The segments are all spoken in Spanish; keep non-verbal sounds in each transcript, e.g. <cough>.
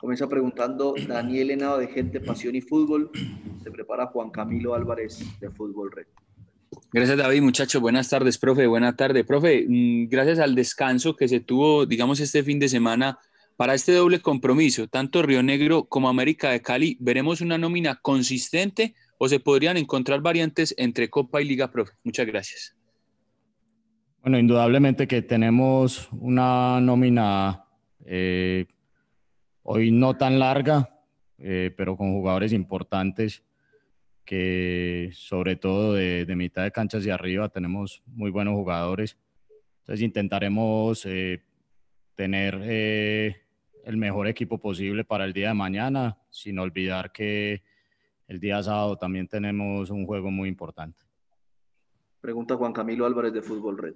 Comienza preguntando Daniel Henao de Gente, Pasión y Fútbol. Se prepara Juan Camilo Álvarez de Fútbol Red. Gracias David, muchachos. Buenas tardes, profe. Buenas tardes, profe. Mm, gracias al descanso que se tuvo, digamos, este fin de semana para este doble compromiso, tanto Río Negro como América de Cali, ¿veremos una nómina consistente o se podrían encontrar variantes entre Copa y Liga, profe? Muchas gracias. Bueno, indudablemente que tenemos una nómina eh, hoy no tan larga, eh, pero con jugadores importantes que sobre todo de, mitad de canchas hacia arriba tenemos muy buenos jugadores. Entonces intentaremos eh, tener eh, el mejor equipo posible para el día de mañana, sin olvidar que el día sábado también tenemos un juego muy importante. Pregunta Juan Camilo Álvarez de Fútbol Red.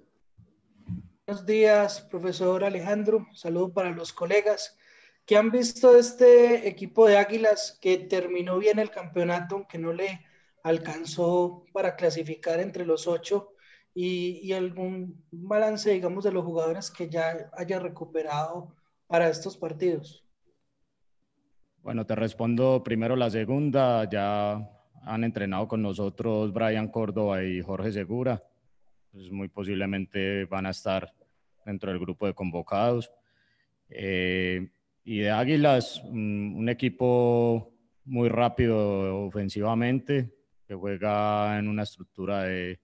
Buenos días, profesor Alejandro. Saludos para los colegas. ¿Qué han visto de este equipo de Águilas que terminó bien el campeonato, aunque no le alcanzó para clasificar entre los ocho? Y, algún balance, digamos, de los jugadores que ya haya recuperado para estos partidos. Bueno, te respondo primero la segunda. Ya han entrenado con nosotros Brian Córdoba y Jorge Segura. Pues muy posiblemente van a estar dentro del grupo de convocados. Eh, y de Águilas, mm, un equipo muy rápido ofensivamente, que juega en una estructura de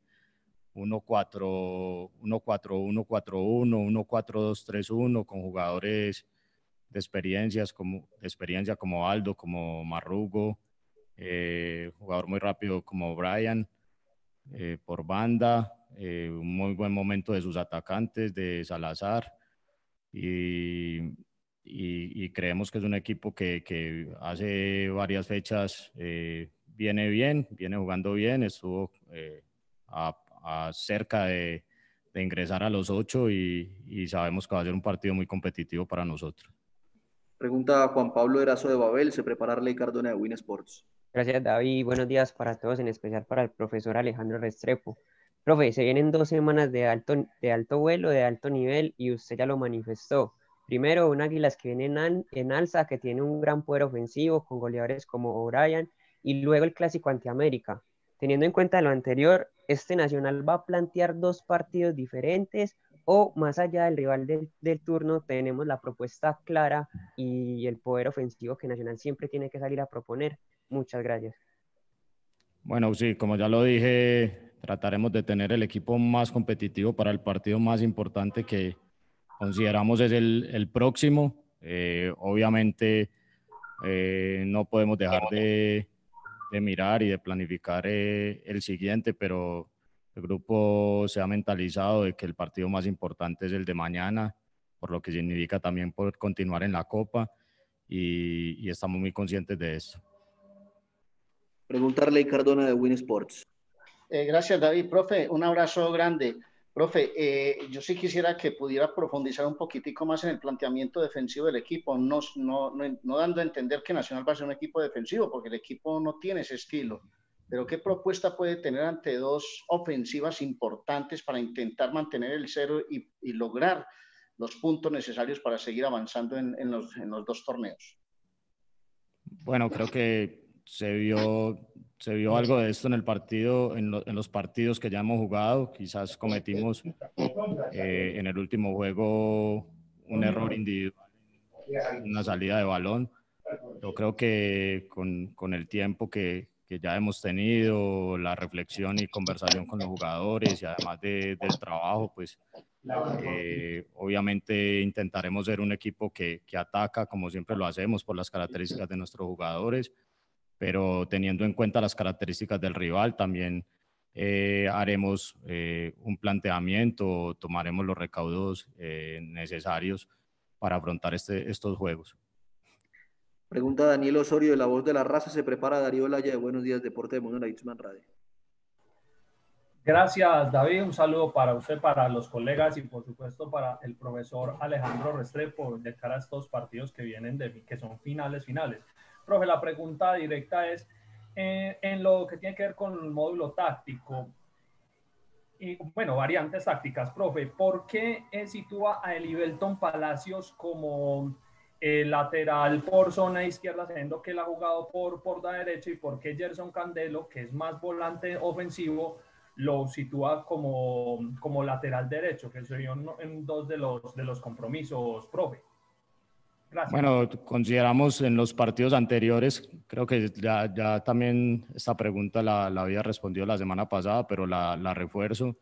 1-4-1-4-1-4-1, 1-4-2-3-1, con jugadores de, experiencias como, experiencia como Aldo, como Marrugo, eh, jugador muy rápido como Brian, eh, por banda, eh, un muy buen momento de sus atacantes, de Salazar. Y y, creemos que es un equipo que, hace varias fechas eh, viene bien, viene jugando bien, estuvo eh, a, cerca de, ingresar a los ocho y, sabemos que va a ser un partido muy competitivo para nosotros. Pregunta Juan Pablo Erazo de Babel, se prepara Ley Cardona de Win Sports. Gracias David, buenos días para todos, en especial para el profesor Alejandro Restrepo. Profe, se vienen dos semanas de alto, de alto vuelo, de alto nivel y usted ya lo manifestó Primero, un Águilas que viene en, alza, que tiene un gran poder ofensivo con goleadores como O'Brien, y luego el clásico ante América. Teniendo en cuenta lo anterior, este Nacional va a plantear dos partidos diferentes o más allá del rival del, turno tenemos la propuesta clara y el poder ofensivo que Nacional siempre tiene que salir a proponer. Muchas gracias. Bueno, sí, como ya lo dije, trataremos de tener el equipo más competitivo para el partido más importante que, consideramos es el, próximo. Eh, obviamente eh, no podemos dejar de, mirar y de planificar eh, el siguiente, pero el grupo se ha mentalizado de que el partido más importante es el de mañana, por lo que significa también poder continuar en la Copa y, y estamos muy conscientes de eso. Preguntarle a Cardona de Win Sports. gracias, David. Profe, un abrazo grande. Profe, eh, yo sí quisiera que pudiera profundizar un poquitico más en el planteamiento defensivo del equipo, no, dando a entender que Nacional va a ser un equipo defensivo, porque el equipo no tiene ese estilo. Pero ¿qué propuesta puede tener ante dos ofensivas importantes para intentar mantener el cero y, lograr los puntos necesarios para seguir avanzando en, en los dos torneos? Bueno, creo que se vio se vio algo de esto en el partido, en, los partidos que ya hemos jugado. Quizás cometimos eh, en el último juego un error individual, una salida de balón. Yo creo que con, con el tiempo que, que, ya hemos tenido, la reflexión y conversación con los jugadores y además del trabajo, pues eh, obviamente intentaremos ser un equipo que, que, ataca como siempre lo hacemos por las características de nuestros jugadores pero teniendo en cuenta las características del rival, también eh, haremos eh, un planteamiento, tomaremos los recaudos eh, necesarios para afrontar este, estos juegos. Pregunta Daniel Osorio de La Voz de la Raza, se prepara Darío Laya de Buenos Días Deporte de Mundo en la Radio. Gracias David, un saludo para usted, para los colegas y por supuesto para el profesor Alejandro Restrepo de cara a estos partidos que vienen de mí, que son finales, finales. Profe, la pregunta directa es eh, en lo que tiene que ver con el módulo táctico. Y, bueno, variantes tácticas, profe, ¿por qué eh, sitúa a Elivelton Palacios como eh, lateral por zona izquierda, siendo que él ha jugado por, por la derecha, y por qué Gerson Candelo, que es más volante ofensivo, lo sitúa como, como lateral derecho, que soy en dos de los, de los compromisos, profe? Bueno, consideramos en los partidos anteriores, creo que ya, también esta pregunta la, había respondido la semana pasada, pero la, refuerzo.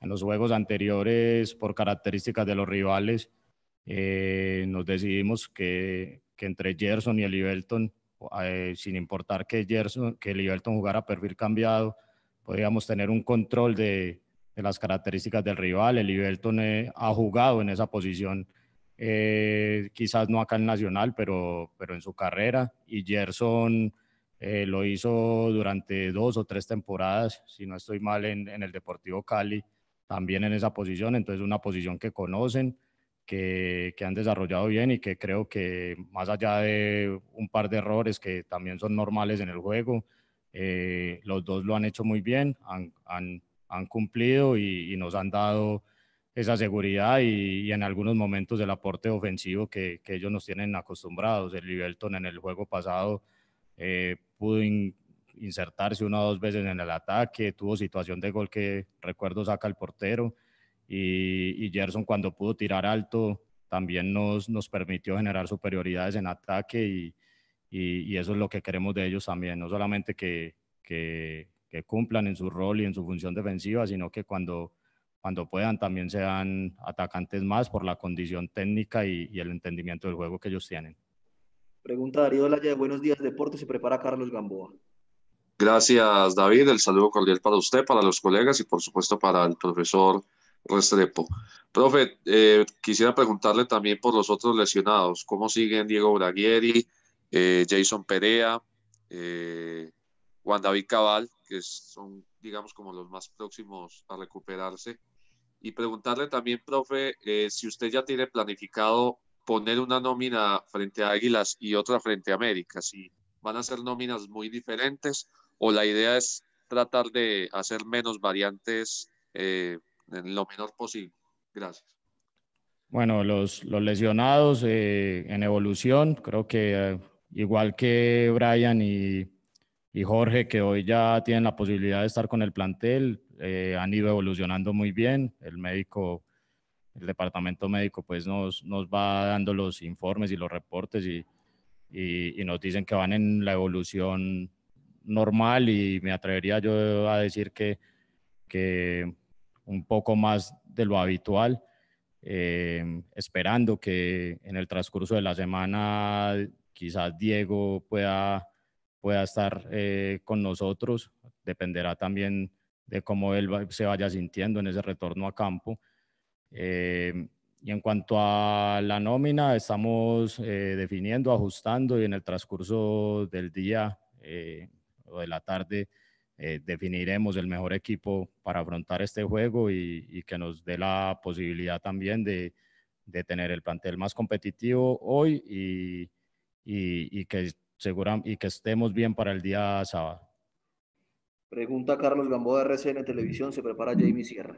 En los juegos anteriores, por características de los rivales, eh, nos decidimos que, entre Gerson y Elivelton, eh, sin importar que Gerson, que Elivelton jugara perfil cambiado, podíamos tener un control de, las características del rival. El eh, ha jugado en esa posición eh, quizás no acá en Nacional, pero, pero en su carrera. Y Gerson eh, lo hizo durante dos o tres temporadas, si no estoy mal, en, el Deportivo Cali, también en esa posición. Entonces, una posición que conocen, que, que han desarrollado bien y que creo que más allá de un par de errores que también son normales en el juego, eh, los dos lo han hecho muy bien, han, han, cumplido y nos han dado esa seguridad y, en algunos momentos el aporte ofensivo que, ellos nos tienen acostumbrados. El Liverton en el juego pasado eh, pudo insertarse una o dos veces en el ataque, tuvo situación de gol que recuerdo saca el portero y, y Gerson cuando pudo tirar alto también nos, nos permitió generar superioridades en ataque y, y, eso es lo que queremos de ellos también, no solamente que, que, que cumplan en su rol y en su función defensiva, sino que cuando cuando puedan también sean atacantes más por la condición técnica y, el entendimiento del juego que ellos tienen. Pregunta Darío Laya Buenos Días Deportes, se prepara Carlos Gamboa. Gracias David, el saludo cordial para usted, para los colegas y por supuesto para el profesor Restrepo. Profe, eh, quisiera preguntarle también por los otros lesionados, ¿cómo siguen Diego Braguieri, eh, Jason Perea, eh, Juan David Cabal, que son digamos como los más próximos a recuperarse? y preguntarle también, profe, eh, si usted ya tiene planificado poner una nómina frente a Águilas y otra frente a América, si van a ser nóminas muy diferentes o la idea es tratar de hacer menos variantes eh, en lo menor posible. Gracias. Bueno, los, lesionados eh, en evolución, creo que igual que Brian y, y Jorge, que hoy ya tienen la posibilidad de estar con el plantel, eh, han ido evolucionando muy bien. El médico, el departamento médico, pues nos, nos va dando los informes y los reportes y, y, nos dicen que van en la evolución normal y me atrevería yo a decir que, que un poco más de lo habitual, eh, esperando que en el transcurso de la semana quizás Diego pueda, pueda estar eh, con nosotros, dependerá también de cómo él se vaya sintiendo en ese retorno a campo. Eh, y en cuanto a la nómina, estamos eh, definiendo, ajustando y en el transcurso del día eh, o de la tarde definiremos el mejor equipo para afrontar este juego y, que nos dé la posibilidad también de, tener el plantel más competitivo hoy y, que segura, y que estemos bien para el día sábado. Pregunta Carlos Gamboa, RCN Televisión, se prepara Jamie Sierra.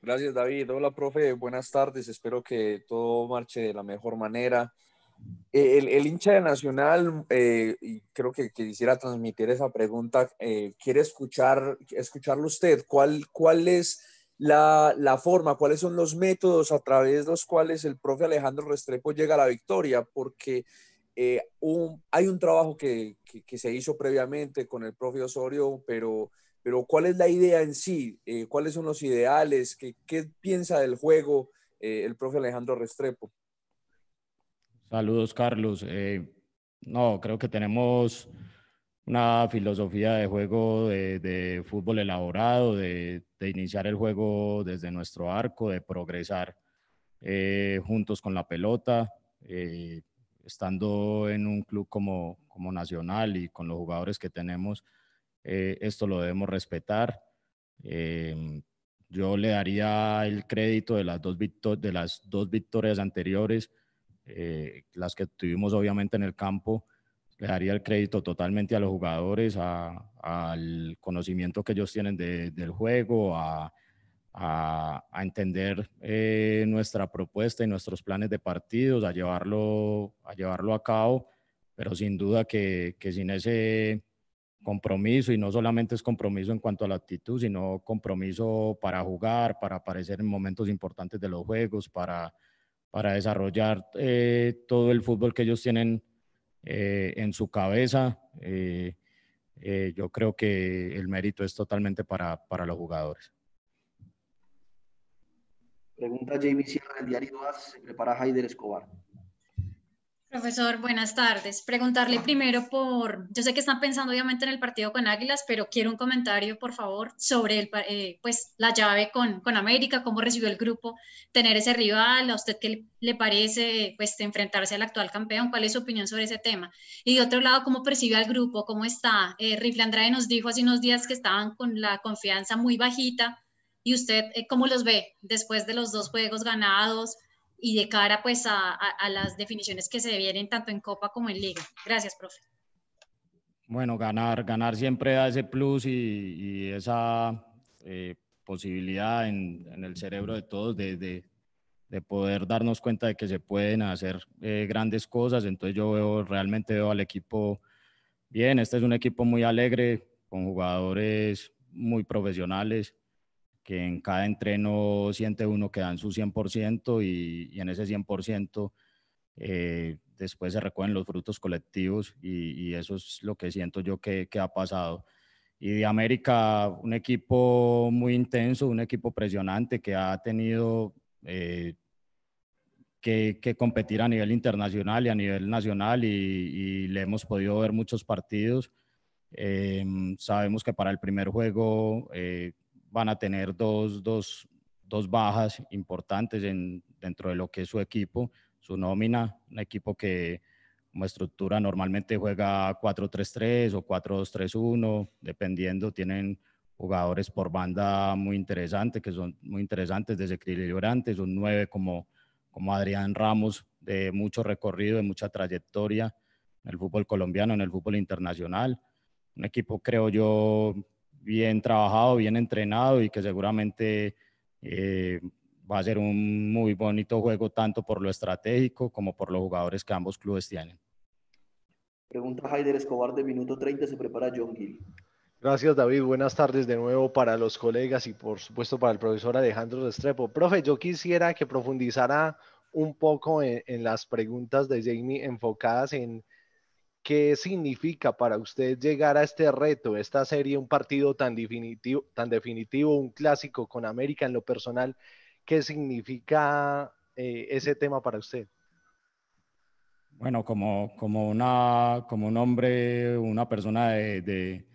Gracias, David. Hola, profe. Buenas tardes. Espero que todo marche de la mejor manera. Eh, el, hincha de Nacional, eh, creo que, quisiera transmitir esa pregunta, eh, quiere escuchar, escucharlo usted. ¿Cuál, cuál es la, la, forma, cuáles son los métodos a través de los cuales el profe Alejandro Restrepo llega a la victoria? Porque eh, un, hay un trabajo que, se hizo previamente con el profe Osorio, pero, pero ¿cuál es la idea en sí? Eh, ¿Cuáles son los ideales? ¿Qué, piensa del juego eh, el profe Alejandro Restrepo? Saludos, Carlos. no, creo que tenemos una filosofía de juego de, fútbol elaborado, de, de, iniciar el juego desde nuestro arco, de progresar juntos con la pelota estando en un club como, como Nacional y con los jugadores que tenemos, eh, esto lo debemos respetar. Em, yo le daría el crédito de las dos, de las dos victorias anteriores, eh, las que tuvimos obviamente en el campo, le daría el crédito totalmente a los jugadores, al conocimiento que ellos tienen del juego, a a, entender eh, nuestra propuesta y nuestros planes de partidos, a llevarlo a, llevarlo a cabo, pero sin duda que, que sin ese compromiso, y no solamente es compromiso en cuanto a la actitud, sino compromiso para jugar, para aparecer en momentos importantes de los juegos, para, para desarrollar eh, todo el fútbol que ellos tienen eh, en su cabeza. yo creo que el mérito es totalmente para, para los jugadores. Pregunta Jamie Sierra del diario AS, se prepara Haider Escobar. Profesor, buenas tardes. Preguntarle primero por, yo sé que están pensando obviamente en el partido con Águilas, pero quiero un comentario, por favor, sobre el, eh, pues, la llave con, con, América, cómo recibió el grupo tener ese rival, a usted qué le parece pues, enfrentarse al actual campeón, cuál es su opinión sobre ese tema. Y de otro lado, cómo percibe al grupo, cómo está. Eh, Rifle Andrade nos dijo hace unos días que estaban con la confianza muy bajita ¿Y usted eh, cómo los ve después de los dos juegos ganados y de cara pues a, las definiciones que se vienen tanto en Copa como en Liga? Gracias, profe. Bueno, ganar, ganar siempre da ese plus y, esa eh, posibilidad en, el cerebro de todos de, de, poder darnos cuenta de que se pueden hacer eh, grandes cosas. Entonces yo veo, realmente veo al equipo bien. Este es un equipo muy alegre, con jugadores muy profesionales que en cada entreno siente uno que dan su 100% y, y en ese 100% eh, después se recogen los frutos colectivos y, eso es lo que siento yo que, que, ha pasado. Y de América, un equipo muy intenso, un equipo presionante que ha tenido eh, que, competir a nivel internacional y a nivel nacional y, le hemos podido ver muchos partidos. Em, sabemos que para el primer juego eh, van a tener dos, dos, dos bajas importantes en, dentro de lo que es su equipo, su nómina, un equipo que como estructura normalmente juega 4-3-3 o 4-2-3-1, dependiendo, tienen jugadores por banda muy interesantes, que son muy interesantes, desequilibrantes, un nueve como, como Adrián Ramos, de mucho recorrido, de mucha trayectoria en el fútbol colombiano, en el fútbol internacional. Un equipo, creo yo, bien trabajado, bien entrenado y que seguramente eh, va a ser un muy bonito juego tanto por lo estratégico como por los jugadores que ambos clubes tienen. Pregunta Haider Escobar de minuto 30, se prepara John Gill. Gracias David, buenas tardes de nuevo para los colegas y por supuesto para el profesor Alejandro Restrepo. Profe, yo quisiera que profundizara un poco en las preguntas de Jamie enfocadas en, ¿Qué significa para usted llegar a este reto, esta serie, un partido tan definitivo, tan definitivo un clásico con América en lo personal? ¿Qué significa eh, ese tema para usted? Bueno, como, como, una, como un hombre, una persona de,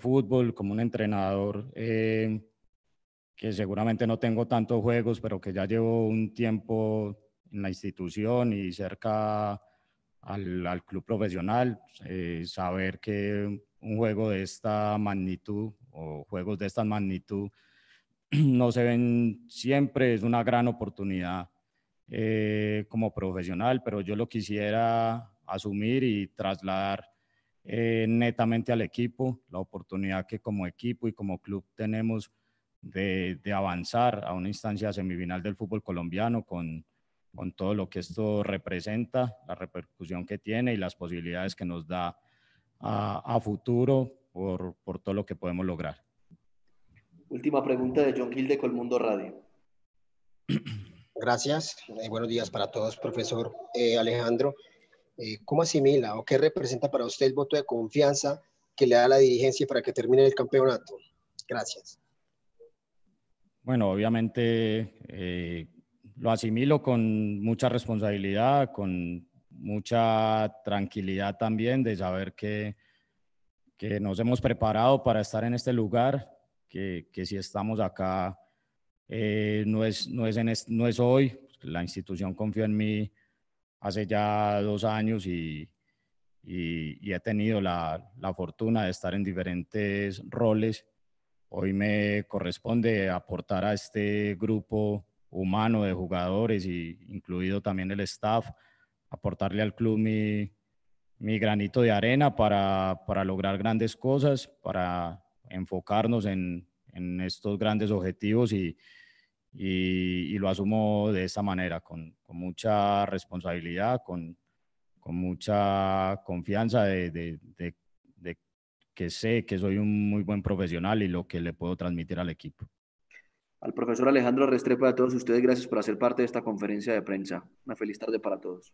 fútbol, como un entrenador, eh, que seguramente no tengo tantos juegos, pero que ya llevo un tiempo en la institución y cerca al, al club profesional, eh, saber que un juego de esta magnitud o juegos de esta magnitud <clears throat> no se ven siempre, es una gran oportunidad eh, como profesional, pero yo lo quisiera asumir y trasladar eh, netamente al equipo, la oportunidad que como equipo y como club tenemos de, de avanzar a una instancia semifinal del fútbol colombiano con, con todo lo que esto representa, la repercusión que tiene y las posibilidades que nos da a, futuro por, todo lo que podemos lograr. Última pregunta de John Gilde con Mundo Radio. Gracias. Eh, buenos días para todos, profesor eh, Alejandro. Eh, ¿Cómo asimila o qué representa para usted el voto de confianza que le da la dirigencia para que termine el campeonato? Gracias. Bueno, obviamente lo asimilo con mucha responsabilidad, con mucha tranquilidad también de saber que, que nos hemos preparado para estar en este lugar, que, si estamos acá eh, no, es, no, es hoy, la institución confió en mí hace ya dos años y, y, he tenido la, fortuna de estar en diferentes roles. Hoy me corresponde aportar a este grupo humano de jugadores y incluido también el staff, aportarle al club mi, mi granito de arena para, para, lograr grandes cosas, para enfocarnos en, estos grandes objetivos y, y, lo asumo de esta manera, con, mucha responsabilidad, con, mucha confianza de que sé que soy un muy buen profesional y lo que le puedo transmitir al equipo al profesor Alejandro Restrepo y a todos ustedes, gracias por hacer parte de esta conferencia de prensa. Una feliz tarde para todos.